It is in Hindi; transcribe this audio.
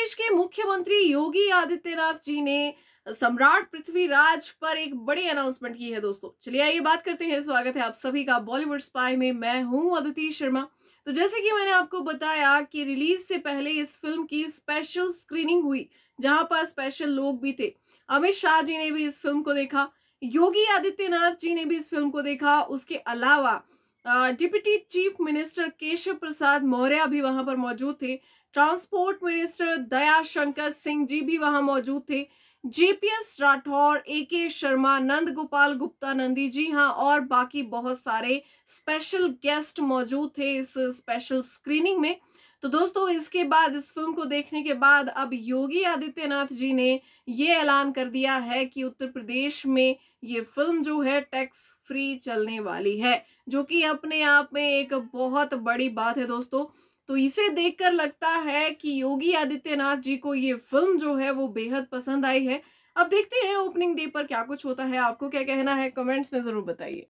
प्रदेश के मुख्यमंत्री योगी आदित्यनाथ जी ने सम्राट पृथ्वीराज पर एक बड़ी अनाउंसमेंट की है दोस्तों चलिए आइए बात करते हैं स्वागत है आप सभी का बॉलीवुड स्पाई में मैं हूं अदिति शर्मा तो जैसे कि मैंने आपको बताया कि रिलीज से पहले इस फिल्म की स्पेशल स्क्रीनिंग हुई जहां पर स्पेशल लोग भी थे अमित शाह जी ने भी इस फिल्म को देखा योगी आदित्यनाथ जी ने भी इस फिल्म को देखा उसके अलावा deputy chief minister Keshav Prasad Maurya भी वहां पर मौजूद थे ट्रांसपोर्ट मिनिस्टर दया शंकर सिंह जी भी वहां मौजूद थे जेपीएस राठौर ए के शर्मा नंद गोपाल गुप्ता नंदी जी हाँ और बाकी बहुत सारे स्पेशल गेस्ट मौजूद थे इस स्पेशल स्क्रीनिंग में तो दोस्तों इसके बाद इस फिल्म को देखने के बाद अब योगी आदित्यनाथ जी ने ये ऐलान कर दिया है कि उत्तर प्रदेश में ये फिल्म जो है टैक्स फ्री चलने वाली है जो कि अपने आप में एक बहुत बड़ी बात है दोस्तों तो इसे देखकर लगता है कि योगी आदित्यनाथ जी को ये फिल्म जो है वो बेहद पसंद आई है अब देखते हैं ओपनिंग डे पर क्या कुछ होता है आपको क्या कहना है कमेंट्स में ज़रूर बताइए